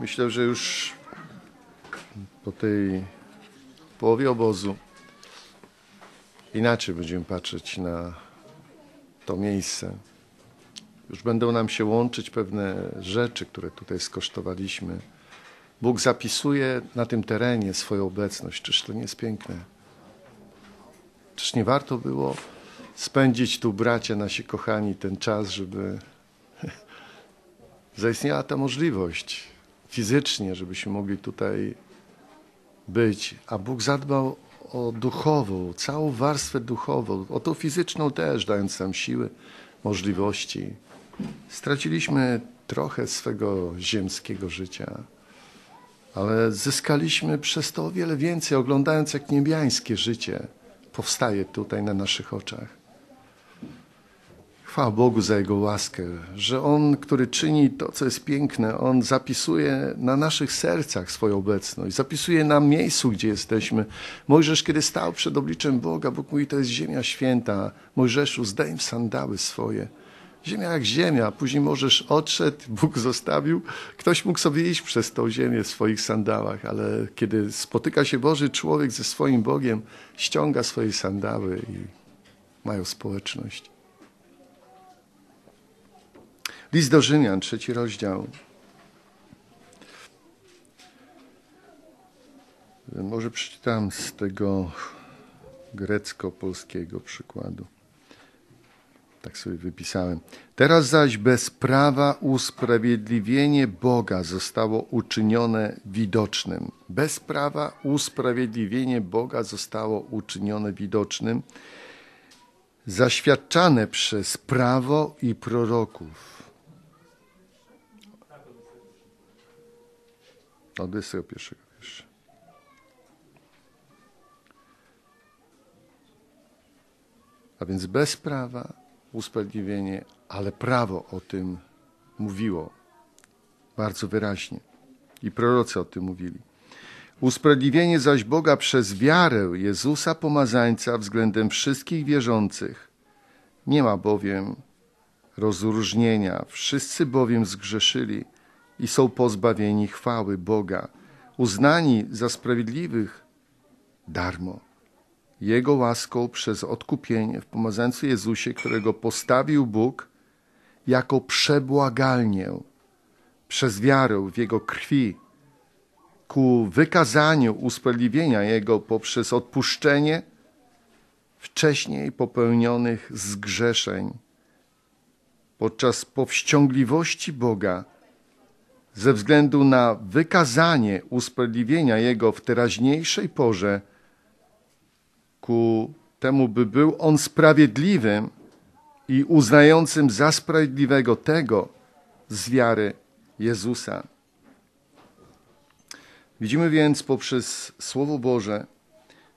Myślę, że już po tej połowie obozu inaczej będziemy patrzeć na to miejsce. Już będą nam się łączyć pewne rzeczy, które tutaj skosztowaliśmy. Bóg zapisuje na tym terenie swoją obecność. Czyż to nie jest piękne? Czyż nie warto było spędzić tu, bracia nasi kochani, ten czas, żeby zaistniała ta możliwość? fizycznie, żebyśmy mogli tutaj być, a Bóg zadbał o duchową, całą warstwę duchową, o tą fizyczną też, dając nam siły, możliwości. Straciliśmy trochę swego ziemskiego życia, ale zyskaliśmy przez to o wiele więcej, oglądając jak niebiańskie życie powstaje tutaj na naszych oczach. Chwała Bogu za Jego łaskę, że On, który czyni to, co jest piękne, On zapisuje na naszych sercach swoją obecność, zapisuje na miejscu, gdzie jesteśmy. Mojżesz, kiedy stał przed obliczem Boga, Bóg mówi, to jest ziemia święta. Mojżeszu, zdejm sandały swoje. Ziemia jak ziemia, później możesz odszedł, Bóg zostawił. Ktoś mógł sobie iść przez tą ziemię w swoich sandałach, ale kiedy spotyka się Boży człowiek ze swoim Bogiem, ściąga swoje sandały i mają społeczność. List do Rzymian, trzeci rozdział. Może przeczytam z tego grecko-polskiego przykładu. Tak sobie wypisałem. Teraz zaś bez prawa usprawiedliwienie Boga zostało uczynione widocznym. Bez prawa usprawiedliwienie Boga zostało uczynione widocznym, zaświadczane przez prawo i proroków Odysseja pierwszego wiersza. A więc bez prawa usprawiedliwienie, ale prawo o tym mówiło bardzo wyraźnie. I prorocy o tym mówili. Usprawiedliwienie zaś Boga przez wiarę Jezusa Pomazańca względem wszystkich wierzących. Nie ma bowiem rozróżnienia. Wszyscy bowiem zgrzeszyli i są pozbawieni chwały Boga, uznani za sprawiedliwych darmo. Jego łaską przez odkupienie w pomazańcu Jezusie, którego postawił Bóg jako przebłagalnię przez wiarę w Jego krwi ku wykazaniu usprawiedliwienia Jego poprzez odpuszczenie wcześniej popełnionych zgrzeszeń podczas powściągliwości Boga ze względu na wykazanie usprawiedliwienia jego w teraźniejszej porze, ku temu, by był on sprawiedliwym i uznającym za sprawiedliwego tego z wiary Jezusa. Widzimy więc poprzez Słowo Boże,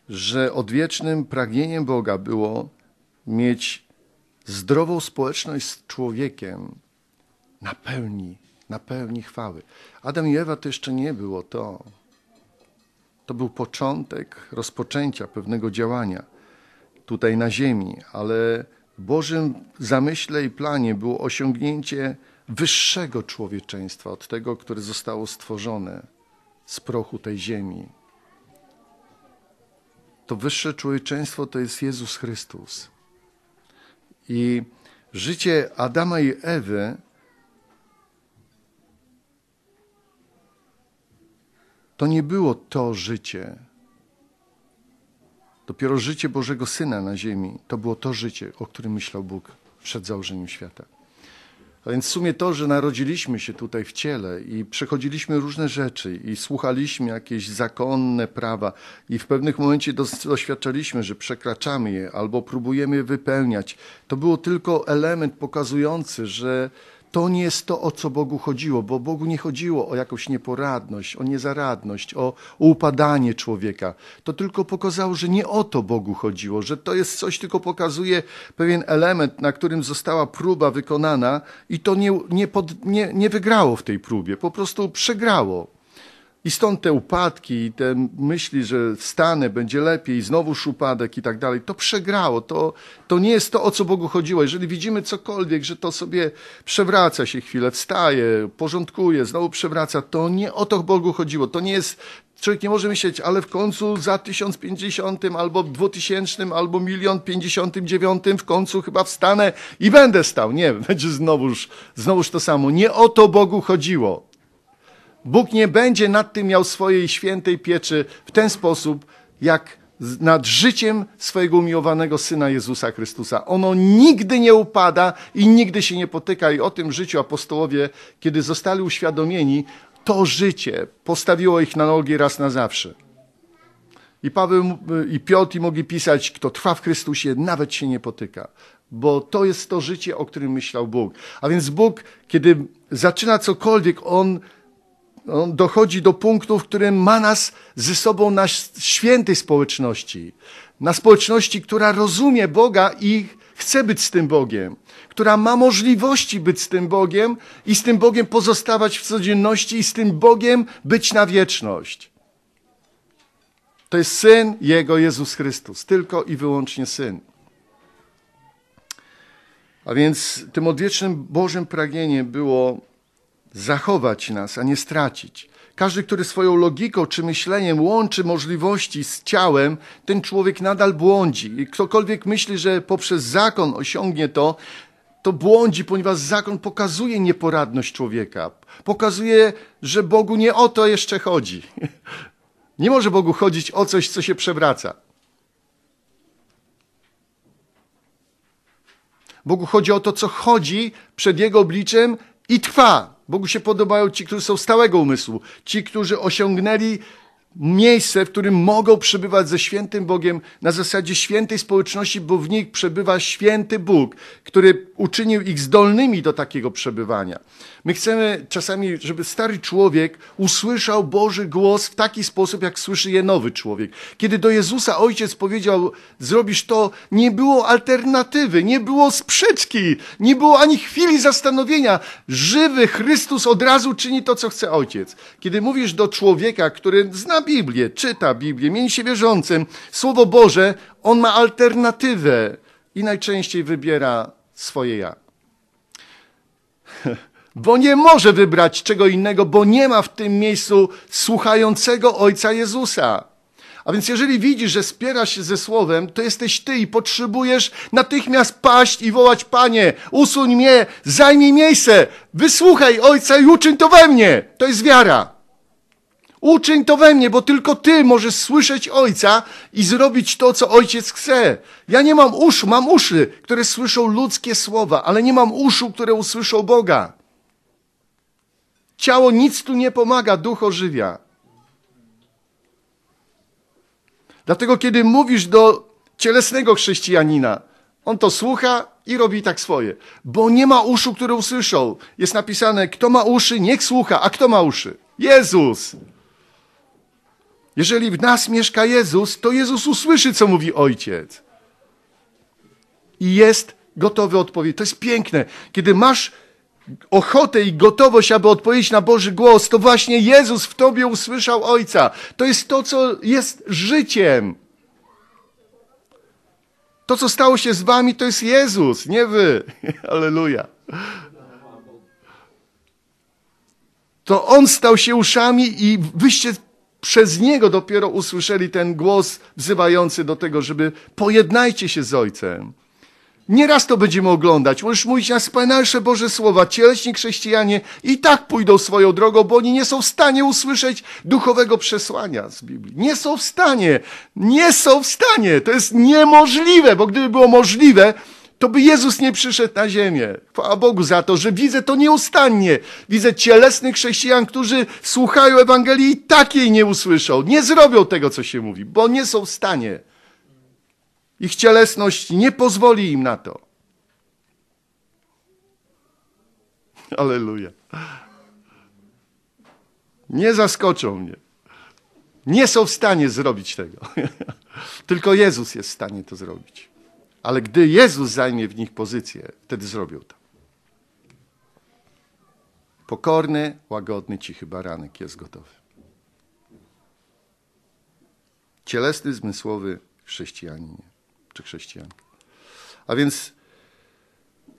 że odwiecznym pragnieniem Boga było mieć zdrową społeczność z człowiekiem na pełni na pełni chwały. Adam i Ewa to jeszcze nie było to. To był początek rozpoczęcia pewnego działania tutaj na ziemi, ale w Bożym zamyśle i planie było osiągnięcie wyższego człowieczeństwa od tego, które zostało stworzone z prochu tej ziemi. To wyższe człowieczeństwo to jest Jezus Chrystus. I życie Adama i Ewy To nie było to życie. Dopiero życie Bożego Syna na ziemi to było to życie, o którym myślał Bóg przed założeniem świata. A więc w sumie to, że narodziliśmy się tutaj w ciele i przechodziliśmy różne rzeczy i słuchaliśmy jakieś zakonne prawa i w pewnych momencie doświadczaliśmy, że przekraczamy je albo próbujemy je wypełniać, to było tylko element pokazujący, że to nie jest to, o co Bogu chodziło, bo Bogu nie chodziło o jakąś nieporadność, o niezaradność, o upadanie człowieka. To tylko pokazało, że nie o to Bogu chodziło, że to jest coś, tylko pokazuje pewien element, na którym została próba wykonana i to nie, nie, pod, nie, nie wygrało w tej próbie, po prostu przegrało. I stąd te upadki i te myśli, że stanę, będzie lepiej, znowuż upadek i tak dalej, to przegrało. To, to nie jest to, o co Bogu chodziło. Jeżeli widzimy cokolwiek, że to sobie przewraca się chwilę, wstaje, porządkuje, znowu przewraca, to nie o to Bogu chodziło. To nie jest, człowiek nie może myśleć, ale w końcu za 1050 albo 2000 albo milion w końcu chyba wstanę i będę stał. Nie, będzie znowuż, znowuż to samo. Nie o to Bogu chodziło. Bóg nie będzie nad tym miał swojej świętej pieczy w ten sposób, jak nad życiem swojego umiłowanego Syna Jezusa Chrystusa. Ono nigdy nie upada i nigdy się nie potyka. I o tym życiu apostołowie, kiedy zostali uświadomieni, to życie postawiło ich na nogi raz na zawsze. I Paweł i Piotr i mogli pisać, kto trwa w Chrystusie, nawet się nie potyka, bo to jest to życie, o którym myślał Bóg. A więc Bóg, kiedy zaczyna cokolwiek, On on dochodzi do punktu, w którym ma nas ze sobą na świętej społeczności, na społeczności, która rozumie Boga i chce być z tym Bogiem, która ma możliwości być z tym Bogiem i z tym Bogiem pozostawać w codzienności i z tym Bogiem być na wieczność. To jest Syn Jego, Jezus Chrystus, tylko i wyłącznie Syn. A więc tym odwiecznym Bożym pragnieniem było zachować nas, a nie stracić. Każdy, który swoją logiką czy myśleniem łączy możliwości z ciałem, ten człowiek nadal błądzi. I ktokolwiek myśli, że poprzez zakon osiągnie to, to błądzi, ponieważ zakon pokazuje nieporadność człowieka. Pokazuje, że Bogu nie o to jeszcze chodzi. Nie może Bogu chodzić o coś, co się przewraca. Bogu chodzi o to, co chodzi przed Jego obliczem i trwa. Bogu się podobają ci, którzy są stałego umysłu, ci, którzy osiągnęli miejsce, w którym mogą przebywać ze świętym Bogiem na zasadzie świętej społeczności, bo w nich przebywa święty Bóg, który uczynił ich zdolnymi do takiego przebywania. My chcemy czasami, żeby stary człowiek usłyszał Boży głos w taki sposób, jak słyszy je nowy człowiek. Kiedy do Jezusa ojciec powiedział, zrobisz to, nie było alternatywy, nie było sprzeczki, nie było ani chwili zastanowienia. Żywy Chrystus od razu czyni to, co chce ojciec. Kiedy mówisz do człowieka, który zna Biblię, czyta Biblię, mieni się wierzącym, Słowo Boże, on ma alternatywę i najczęściej wybiera swoje ja bo nie może wybrać czego innego, bo nie ma w tym miejscu słuchającego Ojca Jezusa. A więc jeżeli widzisz, że spierasz się ze słowem, to jesteś ty i potrzebujesz natychmiast paść i wołać Panie, usuń mnie, zajmij miejsce, wysłuchaj Ojca i uczyń to we mnie. To jest wiara. Uczyń to we mnie, bo tylko ty możesz słyszeć Ojca i zrobić to, co Ojciec chce. Ja nie mam uszu, mam uszy, które słyszą ludzkie słowa, ale nie mam uszu, które usłyszą Boga. Ciało nic tu nie pomaga, duch ożywia. Dlatego, kiedy mówisz do cielesnego chrześcijanina, on to słucha i robi tak swoje, bo nie ma uszu, które usłyszał. Jest napisane, kto ma uszy, niech słucha, a kto ma uszy? Jezus! Jeżeli w nas mieszka Jezus, to Jezus usłyszy, co mówi Ojciec. I jest gotowy odpowiedzieć. To jest piękne. Kiedy masz ochotę i gotowość, aby odpowiedzieć na Boży głos, to właśnie Jezus w Tobie usłyszał Ojca. To jest to, co jest życiem. To, co stało się z Wami, to jest Jezus, nie Wy. Aleluja. To On stał się uszami i wyście przez Niego dopiero usłyszeli ten głos wzywający do tego, żeby pojednajcie się z Ojcem. Nieraz to będziemy oglądać. Możesz mówić na wspanialsze Boże słowa. Cieleśni chrześcijanie i tak pójdą swoją drogą, bo oni nie są w stanie usłyszeć duchowego przesłania z Biblii. Nie są w stanie. Nie są w stanie. To jest niemożliwe, bo gdyby było możliwe, to by Jezus nie przyszedł na ziemię. Chwała Bogu za to, że widzę to nieustannie. Widzę cielesnych chrześcijan, którzy słuchają Ewangelii i tak jej nie usłyszą. Nie zrobią tego, co się mówi, bo nie są w stanie. Ich cielesność nie pozwoli im na to. Aleluja. Nie zaskoczą mnie. Nie są w stanie zrobić tego. Tylko Jezus jest w stanie to zrobić. Ale gdy Jezus zajmie w nich pozycję, wtedy zrobią to. Pokorny, łagodny, cichy baranek jest gotowy. Cielesny, zmysłowy chrześcijanin czy A więc,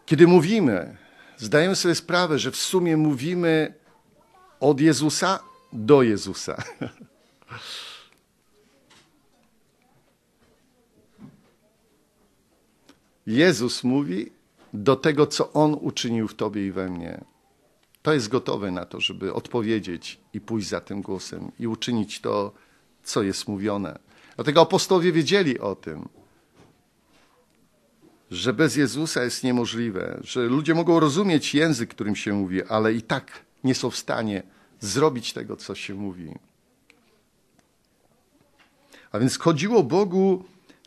kiedy mówimy, zdajemy sobie sprawę, że w sumie mówimy od Jezusa do Jezusa. Jezus mówi do tego, co On uczynił w Tobie i we mnie. To jest gotowe na to, żeby odpowiedzieć i pójść za tym głosem i uczynić to, co jest mówione. Dlatego apostowie wiedzieli o tym że bez Jezusa jest niemożliwe, że ludzie mogą rozumieć język, którym się mówi, ale i tak nie są w stanie zrobić tego, co się mówi. A więc chodziło Bogu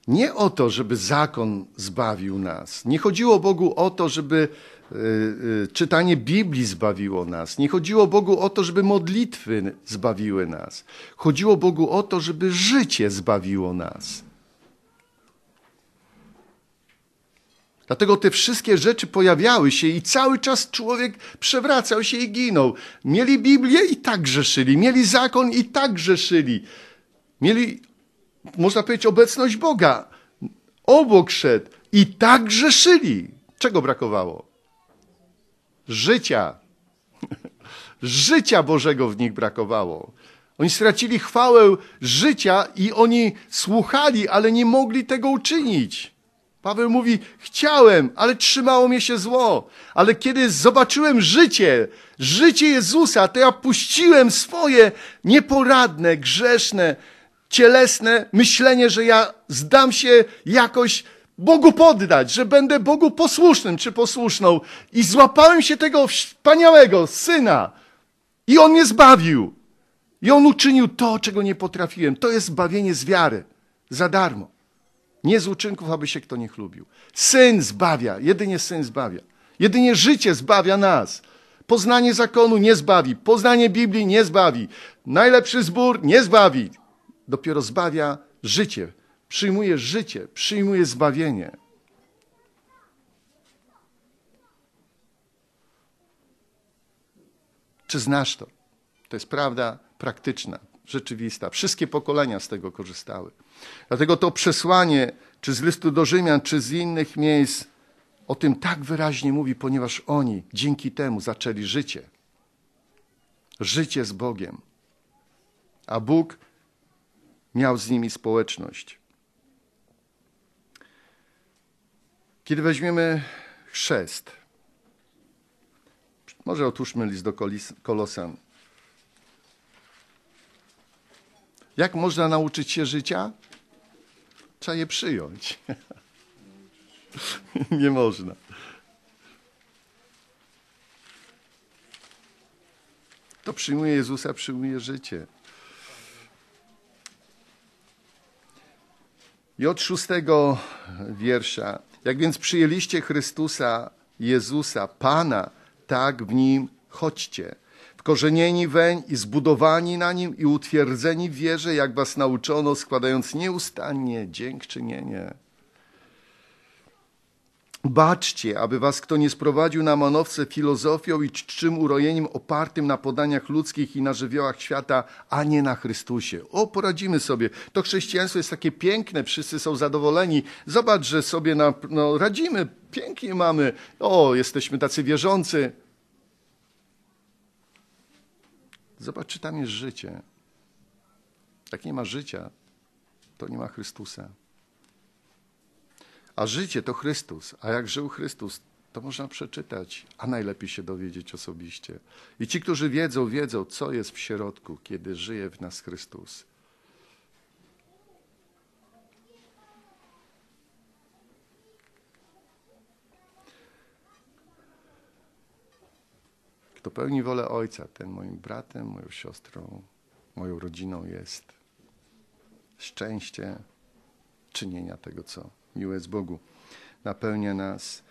nie o to, żeby zakon zbawił nas. Nie chodziło Bogu o to, żeby e, e, czytanie Biblii zbawiło nas. Nie chodziło Bogu o to, żeby modlitwy zbawiły nas. Chodziło Bogu o to, żeby życie zbawiło nas. Dlatego te wszystkie rzeczy pojawiały się i cały czas człowiek przewracał się i ginął. Mieli Biblię i tak grzeszyli, mieli zakon i tak grzeszyli. Mieli, można powiedzieć, obecność Boga. Obok szedł i tak grzeszyli. Czego brakowało? Życia. Życia Bożego w nich brakowało. Oni stracili chwałę życia i oni słuchali, ale nie mogli tego uczynić. Paweł mówi, chciałem, ale trzymało mnie się zło. Ale kiedy zobaczyłem życie, życie Jezusa, to ja puściłem swoje nieporadne, grzeszne, cielesne myślenie, że ja zdam się jakoś Bogu poddać, że będę Bogu posłusznym czy posłuszną. I złapałem się tego wspaniałego syna. I on mnie zbawił. I on uczynił to, czego nie potrafiłem. To jest zbawienie z wiary. Za darmo. Nie z uczynków, aby się kto nie chlubił. Syn zbawia, jedynie syn zbawia. Jedynie życie zbawia nas. Poznanie zakonu nie zbawi, poznanie Biblii nie zbawi, najlepszy zbór nie zbawi. Dopiero zbawia życie, przyjmuje życie, przyjmuje zbawienie. Czy znasz to? To jest prawda praktyczna, rzeczywista. Wszystkie pokolenia z tego korzystały. Dlatego to przesłanie, czy z listu do Rzymian, czy z innych miejsc, o tym tak wyraźnie mówi, ponieważ oni dzięki temu zaczęli życie. Życie z Bogiem. A Bóg miał z nimi społeczność. Kiedy weźmiemy chrzest, może otóżmy list do Kolosan. Jak można nauczyć się życia? Trzeba je przyjąć. Nie można. To przyjmuje Jezusa, przyjmuje życie. I od szóstego wiersza. Jak więc przyjęliście Chrystusa, Jezusa, Pana, tak w nim chodźcie wkorzenieni weń i zbudowani na nim i utwierdzeni w wierze, jak was nauczono, składając nieustannie dziękczynienie. Baczcie, aby was kto nie sprowadził na manowce filozofią i czczym urojeniem opartym na podaniach ludzkich i na żywiołach świata, a nie na Chrystusie. O, poradzimy sobie. To chrześcijaństwo jest takie piękne, wszyscy są zadowoleni. Zobacz, że sobie na, no, radzimy, pięknie mamy. O, jesteśmy tacy wierzący. Zobacz, czy tam jest życie. Jak nie ma życia, to nie ma Chrystusa. A życie to Chrystus. A jak żył Chrystus, to można przeczytać, a najlepiej się dowiedzieć osobiście. I ci, którzy wiedzą, wiedzą, co jest w środku, kiedy żyje w nas Chrystus. To pełni wolę Ojca, ten moim bratem, moją siostrą, moją rodziną jest. Szczęście czynienia tego, co miłe z Bogu, napełnia nas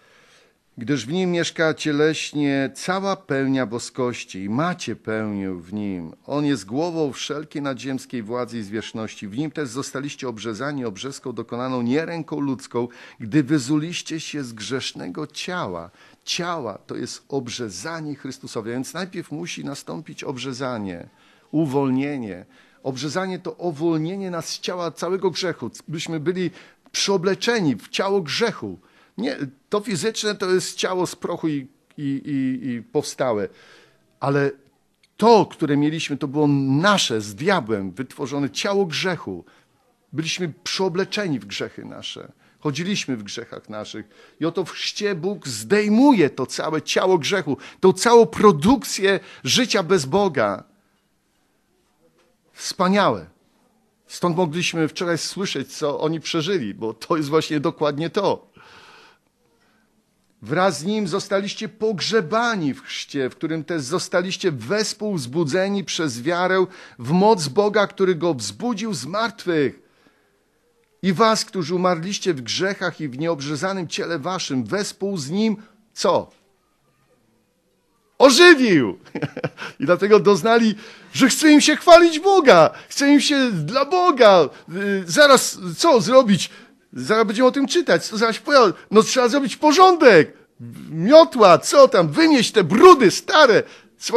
gdyż w nim mieszka cieleśnie cała pełnia boskości i macie pełnię w nim. On jest głową wszelkiej nadziemskiej władzy i zwierzchności. W nim też zostaliście obrzezani obrzeską dokonaną nie ręką ludzką, gdy wyzuliście się z grzesznego ciała. Ciała to jest obrzezanie Chrystusowe, więc najpierw musi nastąpić obrzezanie, uwolnienie. Obrzezanie to uwolnienie nas z ciała całego grzechu, byśmy byli przyobleczeni w ciało grzechu. Nie, to fizyczne to jest ciało z prochu i, i, i, i powstałe, ale to, które mieliśmy, to było nasze z diabłem wytworzone ciało grzechu. Byliśmy przyobleczeni w grzechy nasze. Chodziliśmy w grzechach naszych. I oto w chrzcie Bóg zdejmuje to całe ciało grzechu, tą całą produkcję życia bez Boga. Wspaniałe. Stąd mogliśmy wczoraj słyszeć, co oni przeżyli, bo to jest właśnie dokładnie to. Wraz z nim zostaliście pogrzebani w chrzcie, w którym też zostaliście wespół zbudzeni przez wiarę w moc Boga, który go wzbudził z martwych. I was, którzy umarliście w grzechach i w nieobrzezanym ciele waszym, wespół z nim co? Ożywił! I dlatego doznali, że chce im się chwalić Boga, chce im się dla Boga. Y, zaraz co zrobić? Zaraz będziemy o tym czytać, co zaś pojawi. No trzeba zrobić porządek. Miotła, co tam, wynieść te brudy stare. Co,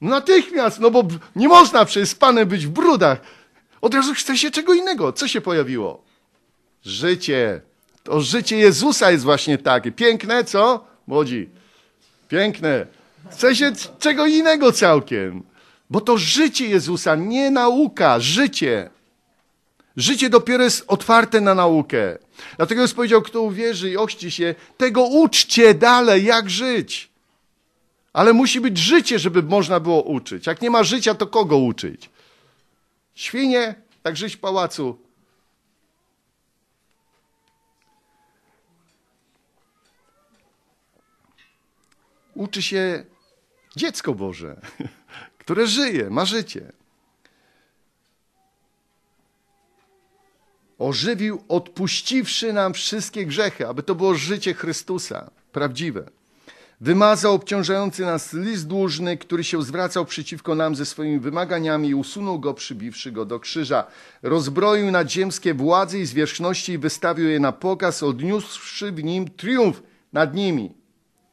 natychmiast, no bo nie można przez Panem być w brudach. Od razu chce się czego innego. Co się pojawiło? Życie. To życie Jezusa jest właśnie takie. Piękne, co? Młodzi. Piękne. Chce się czego innego całkiem. Bo to życie Jezusa, nie nauka, życie. Życie dopiero jest otwarte na naukę. Dlatego już powiedział, kto uwierzy i ochrzci się, tego uczcie dalej, jak żyć. Ale musi być życie, żeby można było uczyć. Jak nie ma życia, to kogo uczyć? Świnie, tak żyć w pałacu. Uczy się dziecko Boże, które żyje, ma życie. ożywił, odpuściwszy nam wszystkie grzechy, aby to było życie Chrystusa, prawdziwe. Wymazał obciążający nas list dłużny, który się zwracał przeciwko nam ze swoimi wymaganiami i usunął go, przybiwszy go do krzyża. Rozbroił nadziemskie władze i zwierzchności i wystawił je na pokaz, odniósłszy w nim triumf nad nimi.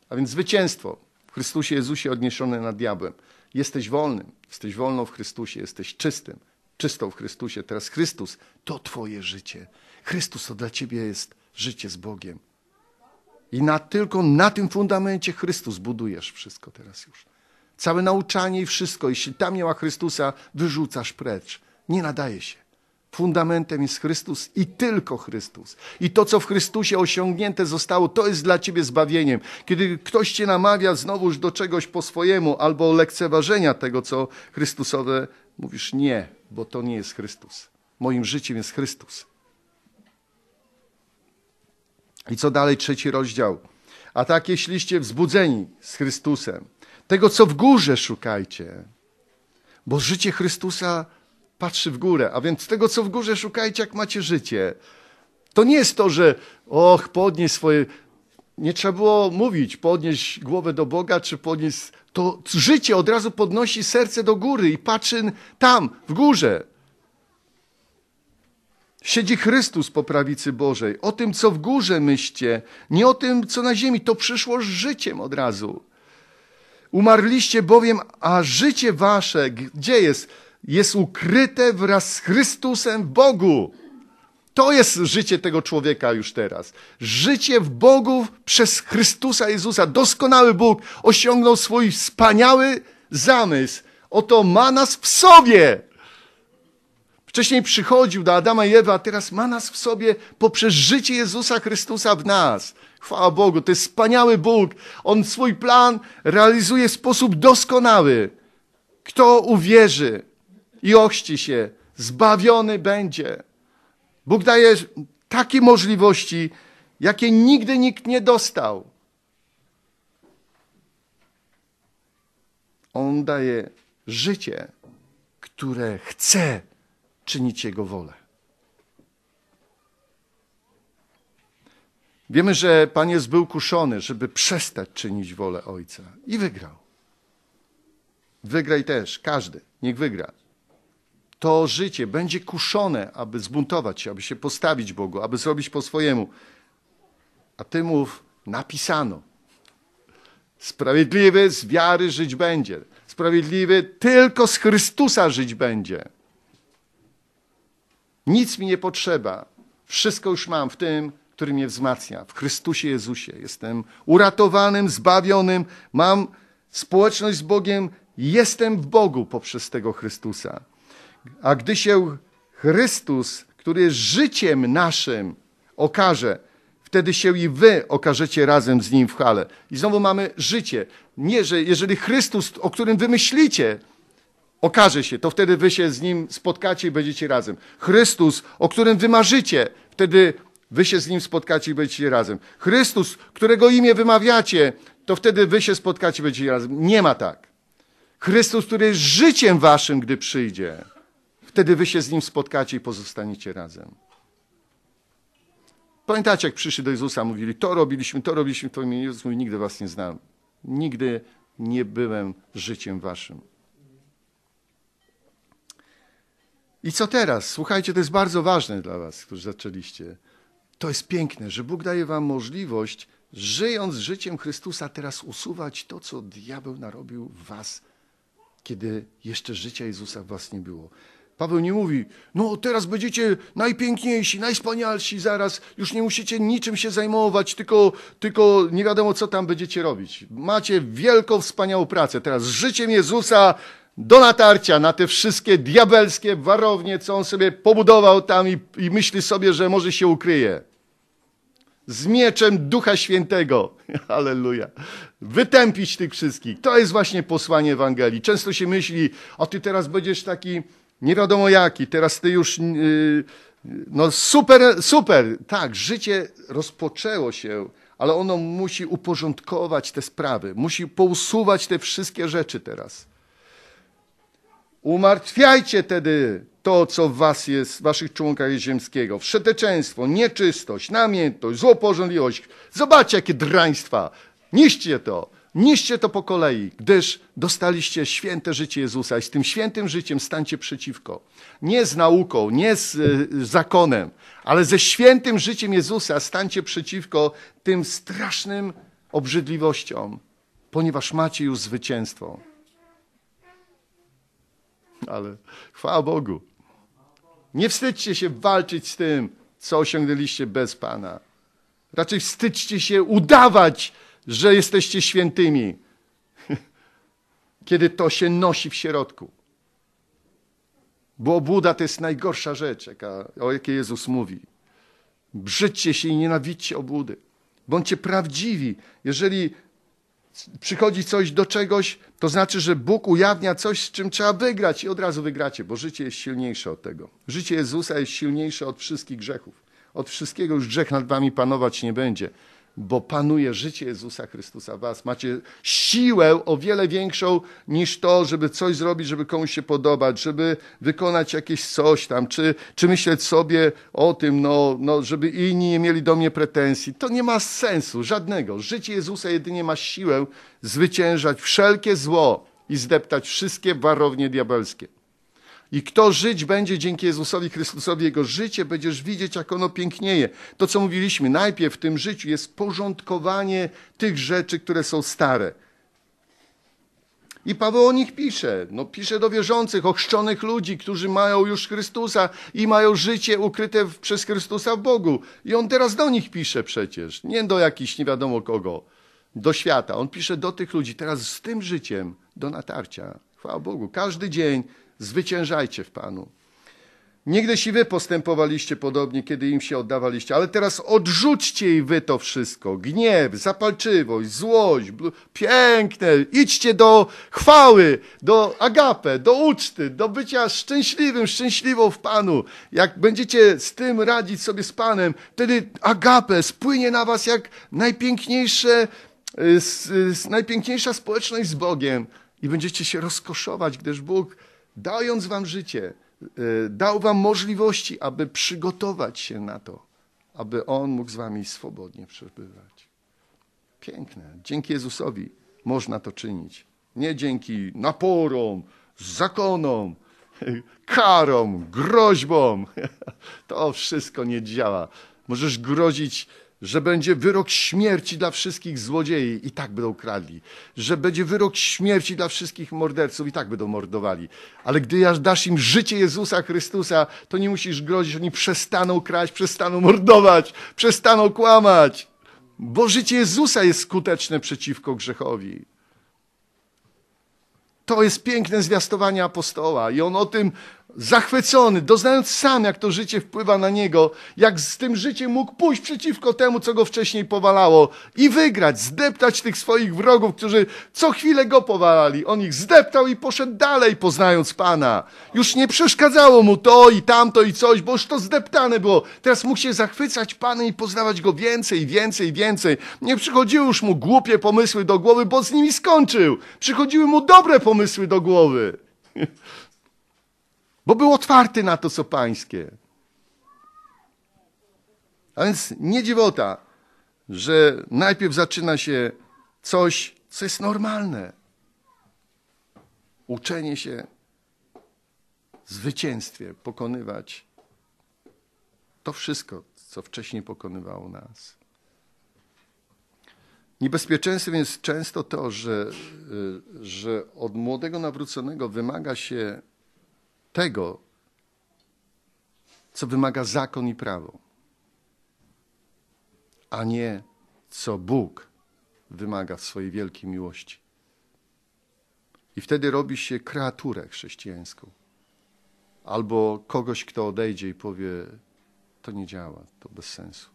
A więc zwycięstwo w Chrystusie Jezusie odniesione nad diabłem. Jesteś wolnym, jesteś wolną w Chrystusie, jesteś czystym, czystą w Chrystusie. Teraz Chrystus to Twoje życie. Chrystus to dla Ciebie jest życie z Bogiem. I na, tylko na tym fundamencie Chrystus budujesz wszystko teraz już. Całe nauczanie i wszystko, jeśli tam nie ma Chrystusa, wyrzucasz precz. Nie nadaje się. Fundamentem jest Chrystus i tylko Chrystus. I to, co w Chrystusie osiągnięte zostało, to jest dla ciebie zbawieniem. Kiedy ktoś cię namawia znowuż do czegoś po swojemu albo lekceważenia tego, co Chrystusowe Mówisz nie, bo to nie jest Chrystus. Moim życiem jest Chrystus. I co dalej, trzeci rozdział. A tak, jeśliście wzbudzeni z Chrystusem, tego co w górze szukajcie, bo życie Chrystusa patrzy w górę, a więc tego co w górze szukajcie, jak macie życie. To nie jest to, że och, podnieś swoje nie trzeba było mówić, podnieść głowę do Boga, czy podnieść. To życie od razu podnosi serce do góry i patrzy tam, w górze. Siedzi Chrystus po prawicy Bożej. O tym, co w górze myślcie, nie o tym, co na ziemi. To przyszło z życiem od razu. Umarliście bowiem, a życie wasze, gdzie jest? Jest ukryte wraz z Chrystusem w Bogu. To jest życie tego człowieka już teraz. Życie w Bogu przez Chrystusa Jezusa. Doskonały Bóg osiągnął swój wspaniały zamysł. Oto ma nas w sobie. Wcześniej przychodził do Adama i Ewy, a teraz ma nas w sobie poprzez życie Jezusa Chrystusa w nas. Chwała Bogu, to jest wspaniały Bóg. On swój plan realizuje w sposób doskonały. Kto uwierzy i ochci się, zbawiony będzie. Bóg daje takie możliwości, jakie nigdy nikt nie dostał. On daje życie, które chce czynić Jego wolę. Wiemy, że Pan jest był kuszony, żeby przestać czynić wolę Ojca i wygrał. Wygraj też, każdy, niech wygra to życie będzie kuszone, aby zbuntować się, aby się postawić Bogu, aby zrobić po swojemu. A ty mów, napisano. Sprawiedliwy z wiary żyć będzie. Sprawiedliwy tylko z Chrystusa żyć będzie. Nic mi nie potrzeba. Wszystko już mam w tym, który mnie wzmacnia. W Chrystusie Jezusie jestem uratowanym, zbawionym, mam społeczność z Bogiem, jestem w Bogu poprzez tego Chrystusa. A gdy się Chrystus, który jest życiem naszym, okaże, wtedy się i wy okażecie razem z Nim w hale. I znowu mamy życie. Nie, że jeżeli Chrystus, o którym wy myślicie, okaże się, to wtedy wy się z Nim spotkacie i będziecie razem. Chrystus, o którym wy marzycie, wtedy wy się z Nim spotkacie i będziecie razem. Chrystus, którego imię wymawiacie, to wtedy wy się spotkacie i będziecie razem. Nie ma tak. Chrystus, który jest życiem waszym, gdy przyjdzie. Wtedy wy się z Nim spotkacie i pozostaniecie razem. Pamiętacie, jak przyszli do Jezusa, mówili, to robiliśmy, to robiliśmy, to imię Jezus mówi, nigdy was nie znam. Nigdy nie byłem życiem waszym. I co teraz? Słuchajcie, to jest bardzo ważne dla was, którzy zaczęliście. To jest piękne, że Bóg daje wam możliwość, żyjąc życiem Chrystusa, teraz usuwać to, co diabeł narobił w was, kiedy jeszcze życia Jezusa w was nie było. Paweł nie mówi, no teraz będziecie najpiękniejsi, najspanialsi, zaraz, już nie musicie niczym się zajmować, tylko, tylko nie wiadomo, co tam będziecie robić. Macie wielką, wspaniałą pracę. Teraz życiem Jezusa do natarcia na te wszystkie diabelskie warownie, co on sobie pobudował tam i, i myśli sobie, że może się ukryje. Z mieczem Ducha Świętego. Aleluja. Wytępić tych wszystkich. To jest właśnie posłanie Ewangelii. Często się myśli, a ty teraz będziesz taki nie wiadomo jaki, teraz ty już, y, no super, super, tak, życie rozpoczęło się, ale ono musi uporządkować te sprawy, musi pousuwać te wszystkie rzeczy teraz. Umartwiajcie tedy to, co w was jest, w waszych członkach jest ziemskiego. Wszeteczeństwo, nieczystość, namiętność, złoporządliwość. Zobaczcie, jakie draństwa. Niszcie to. Niszcie to po kolei, gdyż dostaliście święte życie Jezusa i z tym świętym życiem stańcie przeciwko. Nie z nauką, nie z e, zakonem, ale ze świętym życiem Jezusa stańcie przeciwko tym strasznym obrzydliwościom, ponieważ macie już zwycięstwo. Ale chwała Bogu. Nie wstydźcie się walczyć z tym, co osiągnęliście bez Pana. Raczej wstydźcie się udawać, że jesteście świętymi, kiedy to się nosi w środku. Bo obłuda to jest najgorsza rzecz, jaka, o jakiej Jezus mówi. Brzydźcie się i nienawidźcie obłudy. Bądźcie prawdziwi. Jeżeli przychodzi coś do czegoś, to znaczy, że Bóg ujawnia coś, z czym trzeba wygrać i od razu wygracie, bo życie jest silniejsze od tego. Życie Jezusa jest silniejsze od wszystkich grzechów. Od wszystkiego już grzech nad wami panować nie będzie bo panuje życie Jezusa Chrystusa w was. Macie siłę o wiele większą niż to, żeby coś zrobić, żeby komuś się podobać, żeby wykonać jakieś coś tam, czy, czy myśleć sobie o tym, no, no, żeby inni nie mieli do mnie pretensji. To nie ma sensu żadnego. Życie Jezusa jedynie ma siłę zwyciężać wszelkie zło i zdeptać wszystkie warownie diabelskie. I kto żyć będzie dzięki Jezusowi Chrystusowi, jego życie będziesz widzieć, jak ono pięknieje. To, co mówiliśmy, najpierw w tym życiu jest porządkowanie tych rzeczy, które są stare. I Paweł o nich pisze. No, pisze do wierzących, ochrzczonych ludzi, którzy mają już Chrystusa i mają życie ukryte przez Chrystusa w Bogu. I on teraz do nich pisze przecież, nie do jakichś nie wiadomo kogo, do świata. On pisze do tych ludzi teraz z tym życiem do natarcia. Chwała Bogu. Każdy dzień Zwyciężajcie w Panu. Niegdyś i wy postępowaliście podobnie, kiedy im się oddawaliście, ale teraz odrzućcie i wy to wszystko. Gniew, zapalczywość, złość, piękne. Idźcie do chwały, do agape, do uczty, do bycia szczęśliwym, szczęśliwą w Panu. Jak będziecie z tym radzić sobie z Panem, wtedy agape spłynie na was jak najpiękniejsze, y, y, najpiękniejsza społeczność z Bogiem. I będziecie się rozkoszować, gdyż Bóg dając wam życie, e, dał wam możliwości, aby przygotować się na to, aby On mógł z wami swobodnie przebywać. Piękne. Dzięki Jezusowi można to czynić. Nie dzięki naporom, zakonom, karom, groźbom. To wszystko nie działa. Możesz grozić że będzie wyrok śmierci dla wszystkich złodziei i tak będą kradli, że będzie wyrok śmierci dla wszystkich morderców i tak będą mordowali. Ale gdy dasz im życie Jezusa Chrystusa, to nie musisz grozić, oni przestaną kraść, przestaną mordować, przestaną kłamać, bo życie Jezusa jest skuteczne przeciwko grzechowi. To jest piękne zwiastowanie apostoła i on o tym zachwycony, doznając sam, jak to życie wpływa na niego, jak z tym życiem mógł pójść przeciwko temu, co go wcześniej powalało i wygrać, zdeptać tych swoich wrogów, którzy co chwilę go powalali. On ich zdeptał i poszedł dalej, poznając Pana. Już nie przeszkadzało mu to i tamto i coś, bo już to zdeptane było. Teraz mógł się zachwycać Panem i poznawać Go więcej, więcej, więcej. Nie przychodziły już mu głupie pomysły do głowy, bo z nimi skończył. Przychodziły mu dobre pomysły do głowy. bo był otwarty na to, co pańskie. A więc nie dziwota, że najpierw zaczyna się coś, co jest normalne. Uczenie się zwycięstwie pokonywać to wszystko, co wcześniej pokonywało nas. Niebezpieczeństwem jest często to, że, y, że od młodego nawróconego wymaga się tego, co wymaga zakon i prawo, a nie co Bóg wymaga w swojej wielkiej miłości. I wtedy robi się kreaturę chrześcijańską. Albo kogoś, kto odejdzie i powie: To nie działa, to bez sensu.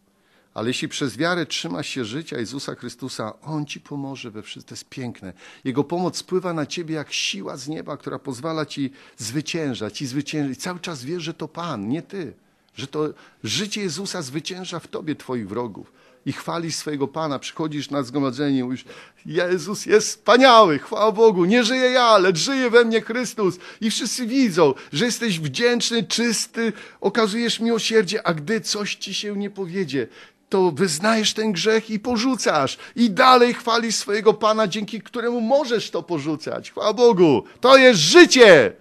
Ale jeśli przez wiarę trzymasz się życia Jezusa Chrystusa, On ci pomoże we wszystkim. To jest piękne. Jego pomoc spływa na ciebie jak siła z nieba, która pozwala ci zwyciężać i zwyciężyć. Cały czas wiesz, że to Pan, nie ty. Że to życie Jezusa zwycięża w tobie twoich wrogów. I chwalisz swojego Pana, przychodzisz na zgromadzenie i mówisz, Jezus jest wspaniały, chwała Bogu, nie żyję ja, lecz żyje we mnie Chrystus. I wszyscy widzą, że jesteś wdzięczny, czysty, okazujesz miłosierdzie, a gdy coś ci się nie powiedzie, to wyznajesz ten grzech i porzucasz. I dalej chwalisz swojego Pana, dzięki któremu możesz to porzucać. Chwała Bogu. To jest życie.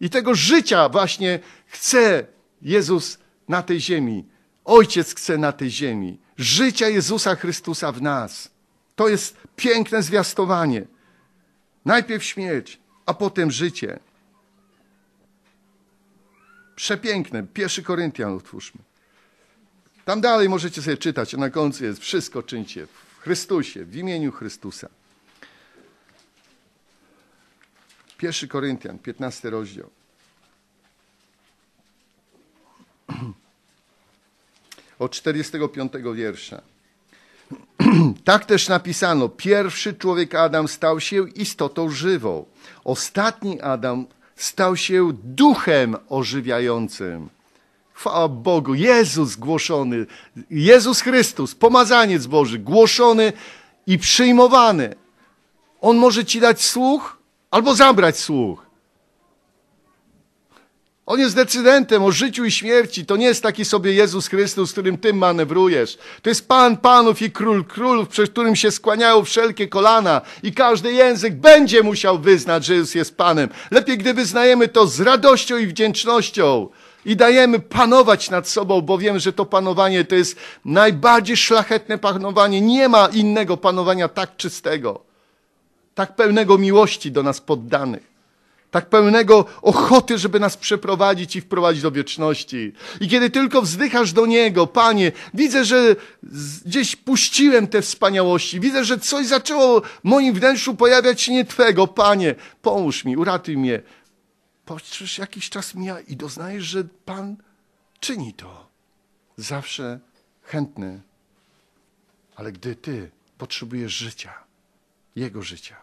I tego życia właśnie chce Jezus na tej ziemi. Ojciec chce na tej ziemi. Życia Jezusa Chrystusa w nas. To jest piękne zwiastowanie. Najpierw śmierć, a potem życie. Przepiękne. Pierwszy Koryntian otwórzmy. Tam dalej możecie sobie czytać, na końcu jest wszystko czyńcie w Chrystusie, w imieniu Chrystusa. 1 Koryntian, 15 rozdział. Od 45 wiersza. Tak też napisano: Pierwszy człowiek Adam stał się istotą żywą, ostatni Adam stał się duchem ożywiającym. Chwała Bogu, Jezus głoszony, Jezus Chrystus, pomazaniec Boży, głoszony i przyjmowany. On może ci dać słuch albo zabrać słuch. On jest decydentem o życiu i śmierci. To nie jest taki sobie Jezus Chrystus, którym ty manewrujesz. To jest Pan Panów i Król Królów, przed którym się skłaniają wszelkie kolana i każdy język będzie musiał wyznać, że Jezus jest Panem. Lepiej, gdy wyznajemy to z radością i wdzięcznością i dajemy panować nad sobą, bo wiem, że to panowanie to jest najbardziej szlachetne panowanie. Nie ma innego panowania tak czystego, tak pełnego miłości do nas poddanych tak pełnego ochoty, żeby nas przeprowadzić i wprowadzić do wieczności. I kiedy tylko wzdychasz do Niego, Panie, widzę, że gdzieś puściłem te wspaniałości, widzę, że coś zaczęło w moim wnętrzu pojawiać się nie Twego, Panie, pomóż mi, uratuj mnie, patrzysz, jakiś czas mija i doznajesz, że Pan czyni to. Zawsze chętny. Ale gdy ty potrzebujesz życia, Jego życia.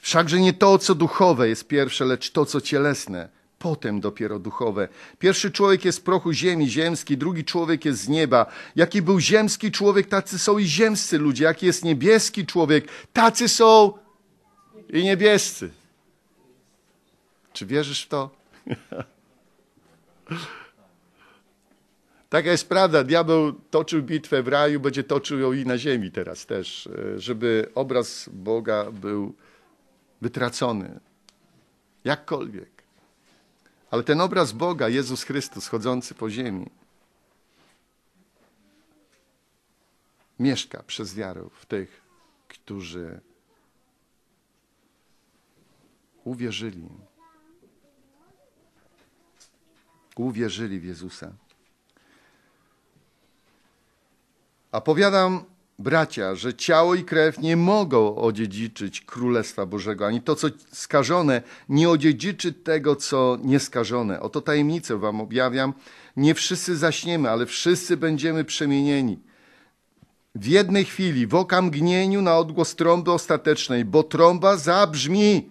Wszakże nie to, co duchowe jest pierwsze, lecz to, co cielesne, potem dopiero duchowe. Pierwszy człowiek jest z prochu ziemi, ziemski, drugi człowiek jest z nieba. Jaki był ziemski człowiek, tacy są i ziemscy ludzie. Jaki jest niebieski człowiek, tacy są i niebiescy. Czy wierzysz w to? Taka jest prawda. Diabeł toczył bitwę w raju, będzie toczył ją i na ziemi teraz też, e, żeby obraz Boga był wytracony. Jakkolwiek. Ale ten obraz Boga, Jezus Chrystus chodzący po ziemi, mieszka przez wiarę w tych, którzy uwierzyli uwierzyli w Jezusa. A powiadam, bracia, że ciało i krew nie mogą odziedziczyć Królestwa Bożego, ani to, co skażone, nie odziedziczy tego, co nieskażone. Oto tajemnicę wam objawiam. Nie wszyscy zaśniemy, ale wszyscy będziemy przemienieni. W jednej chwili, w okamgnieniu na odgłos trąby ostatecznej, bo trąba zabrzmi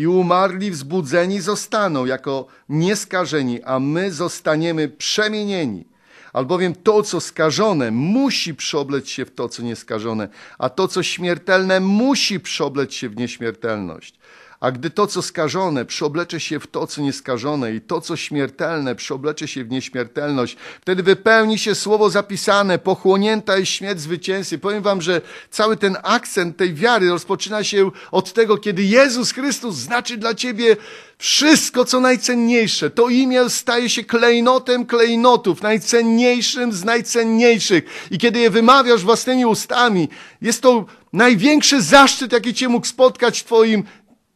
i umarli wzbudzeni zostaną jako nieskażeni, a my zostaniemy przemienieni. Albowiem to, co skażone, musi przeobleć się w to, co nieskażone, a to, co śmiertelne, musi przeobleć się w nieśmiertelność. A gdy to, co skażone, przyoblecze się w to, co nieskażone i to, co śmiertelne, przyoblecze się w nieśmiertelność, wtedy wypełni się słowo zapisane, pochłonięta jest śmierć zwycięzcy. Powiem wam, że cały ten akcent tej wiary rozpoczyna się od tego, kiedy Jezus Chrystus znaczy dla ciebie wszystko, co najcenniejsze. To imię staje się klejnotem klejnotów, najcenniejszym z najcenniejszych. I kiedy je wymawiasz własnymi ustami, jest to największy zaszczyt, jaki cię mógł spotkać w twoim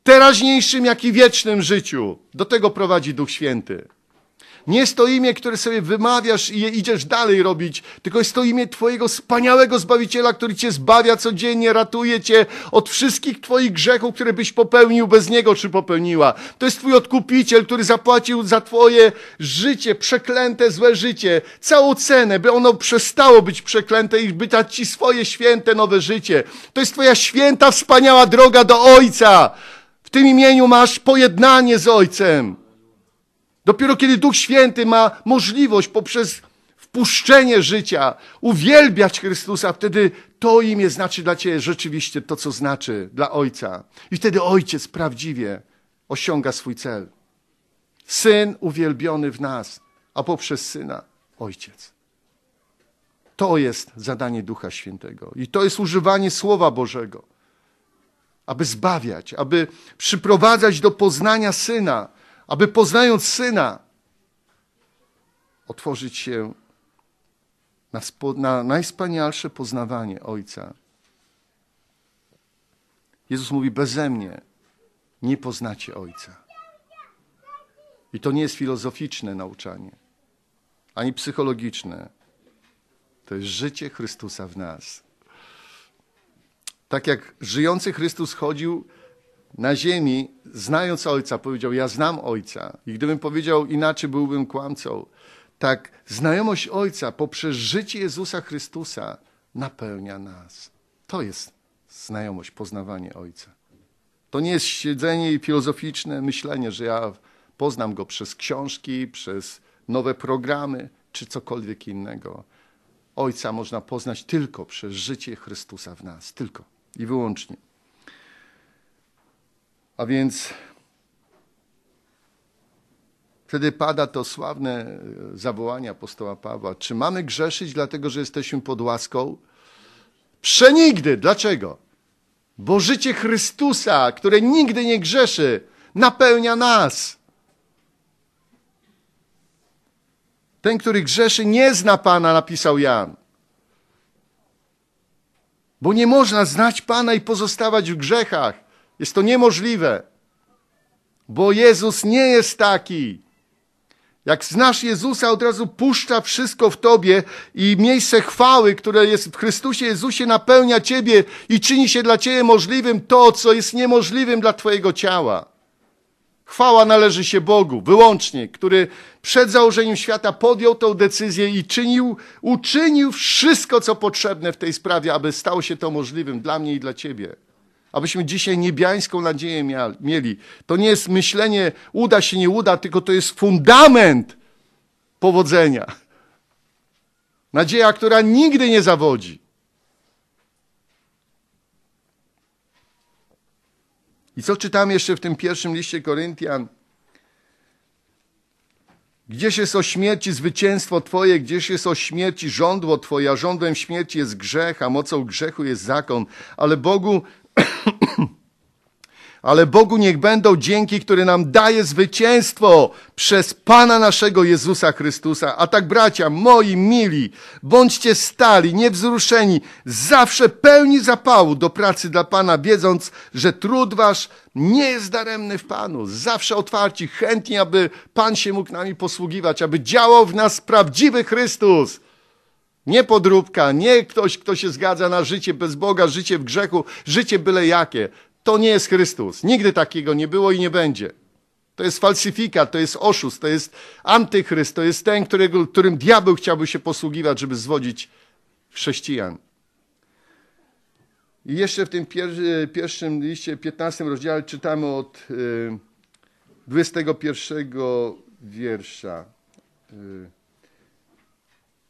teraźniejszym, jak i wiecznym życiu. Do tego prowadzi Duch Święty. Nie jest to imię, które sobie wymawiasz i je idziesz dalej robić, tylko jest to imię Twojego wspaniałego Zbawiciela, który Cię zbawia codziennie, ratuje Cię od wszystkich Twoich grzechów, które byś popełnił bez Niego czy popełniła. To jest Twój odkupiciel, który zapłacił za Twoje życie, przeklęte złe życie, całą cenę, by ono przestało być przeklęte i by dać Ci swoje święte nowe życie. To jest Twoja święta, wspaniała droga do Ojca tym imieniu masz pojednanie z Ojcem. Dopiero kiedy Duch Święty ma możliwość poprzez wpuszczenie życia uwielbiać Chrystusa, wtedy to imię znaczy dla Ciebie rzeczywiście to, co znaczy dla Ojca. I wtedy Ojciec prawdziwie osiąga swój cel. Syn uwielbiony w nas, a poprzez Syna Ojciec. To jest zadanie Ducha Świętego i to jest używanie Słowa Bożego aby zbawiać, aby przyprowadzać do poznania Syna, aby poznając Syna, otworzyć się na, spo, na poznawanie Ojca. Jezus mówi: Beze mnie nie poznacie Ojca. I to nie jest filozoficzne nauczanie, ani psychologiczne. To jest życie Chrystusa w nas tak jak żyjący Chrystus chodził na ziemi, znając Ojca, powiedział: Ja znam Ojca. I gdybym powiedział inaczej, byłbym kłamcą. Tak, znajomość Ojca poprzez życie Jezusa Chrystusa napełnia nas. To jest znajomość, poznawanie Ojca. To nie jest siedzenie i filozoficzne myślenie, że ja poznam Go przez książki, przez nowe programy czy cokolwiek innego. Ojca można poznać tylko przez życie Chrystusa w nas, tylko i wyłącznie. A więc wtedy pada to sławne e, zawołanie apostoła Pawła: Czy mamy grzeszyć, dlatego że jesteśmy pod łaską? Przenigdy! Dlaczego? Bo życie Chrystusa, które nigdy nie grzeszy, napełnia nas. Ten, który grzeszy, nie zna Pana, napisał Jan. Bo nie można znać Pana i pozostawać w grzechach. Jest to niemożliwe. Bo Jezus nie jest taki. Jak znasz Jezusa, od razu puszcza wszystko w tobie i miejsce chwały, które jest w Chrystusie Jezusie, napełnia ciebie i czyni się dla ciebie możliwym to, co jest niemożliwym dla twojego ciała. Chwała należy się Bogu wyłącznie, który przed założeniem świata podjął tę decyzję i czynił, uczynił wszystko, co potrzebne w tej sprawie, aby stało się to możliwym dla mnie i dla Ciebie. Abyśmy dzisiaj niebiańską nadzieję mieli. To nie jest myślenie uda się, nie uda, tylko to jest fundament powodzenia. Nadzieja, która nigdy nie zawodzi. I co czytam jeszcze w tym pierwszym liście Koryntian? Gdzieś jest o śmierci zwycięstwo Twoje, gdzieś jest o śmierci żądło Twoje, a żądłem śmierci jest grzech, a mocą grzechu jest zakon. Ale Bogu ale Bogu niech będą dzięki, który nam daje zwycięstwo przez Pana naszego Jezusa Chrystusa. A tak, bracia, moi mili, bądźcie stali, niewzruszeni, zawsze pełni zapału do pracy dla Pana, wiedząc, że trud wasz nie jest daremny w Panu. Zawsze otwarci, chętni, aby Pan się mógł nami posługiwać, aby działał w nas prawdziwy Chrystus. Nie podróbka, nie ktoś, kto się zgadza na życie bez Boga, życie w grzechu, życie byle jakie. To nie jest Chrystus. Nigdy takiego nie było i nie będzie. To jest falsyfikat, to jest oszust, to jest antychryst, to jest ten, którego, którym diabeł chciałby się posługiwać, żeby zwodzić chrześcijan. I jeszcze w tym pierwszym liście, 15 rozdziale czytamy od 21 y, wiersza. Y,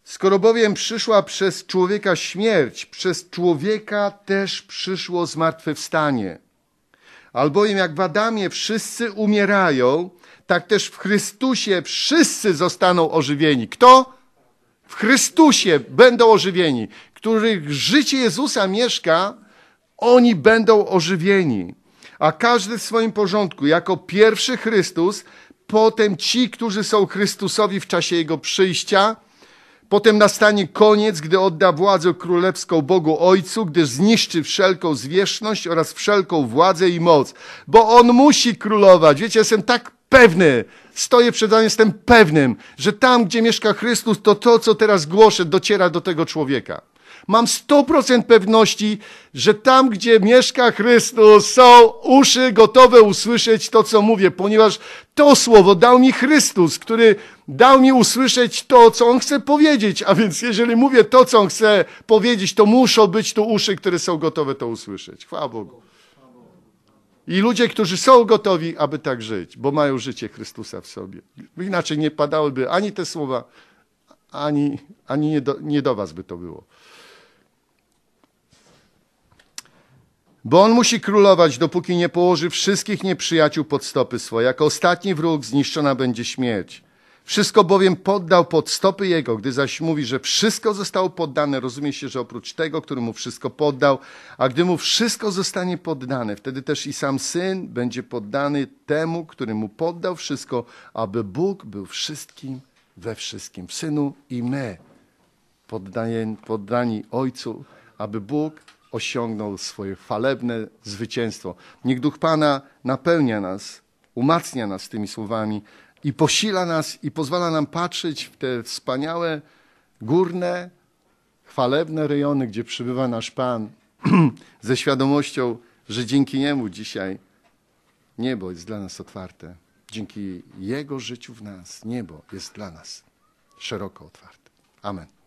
Skoro bowiem przyszła przez człowieka śmierć, przez człowieka też przyszło zmartwychwstanie. Albowiem jak w Adamie wszyscy umierają, tak też w Chrystusie wszyscy zostaną ożywieni. Kto? W Chrystusie będą ożywieni. Których życie Jezusa mieszka, oni będą ożywieni. A każdy w swoim porządku, jako pierwszy Chrystus, potem ci, którzy są Chrystusowi w czasie Jego przyjścia, Potem nastanie koniec, gdy odda władzę królewską Bogu Ojcu, gdy zniszczy wszelką zwierzchność oraz wszelką władzę i moc. Bo On musi królować. Wiecie, jestem tak pewny, stoję przed Wami, jestem pewnym, że tam, gdzie mieszka Chrystus, to to, co teraz głoszę, dociera do tego człowieka. Mam 100% pewności, że tam, gdzie mieszka Chrystus, są uszy gotowe usłyszeć to, co mówię, ponieważ to słowo dał mi Chrystus, który dał mi usłyszeć to, co On chce powiedzieć. A więc jeżeli mówię to, co On chce powiedzieć, to muszą być tu uszy, które są gotowe to usłyszeć. Chwała Bogu. I ludzie, którzy są gotowi, aby tak żyć, bo mają życie Chrystusa w sobie. Inaczej nie padałyby ani te słowa, ani, ani nie, do, nie do was by to było. bo on musi królować, dopóki nie położy wszystkich nieprzyjaciół pod stopy swoje. Jako ostatni wróg zniszczona będzie śmierć. Wszystko bowiem poddał pod stopy jego, gdy zaś mówi, że wszystko zostało poddane, rozumie się, że oprócz tego, który mu wszystko poddał, a gdy mu wszystko zostanie poddane, wtedy też i sam syn będzie poddany temu, który mu poddał wszystko, aby Bóg był wszystkim we wszystkim. Synu i my, poddani Ojcu, aby Bóg osiągnął swoje chwalebne zwycięstwo. Niech Duch Pana napełnia nas, umacnia nas tymi słowami i posila nas i pozwala nam patrzeć w te wspaniałe, górne, chwalebne rejony, gdzie przybywa nasz Pan, ze świadomością, że dzięki Niemu dzisiaj niebo jest dla nas otwarte. Dzięki Jego życiu w nas niebo jest dla nas szeroko otwarte. Amen.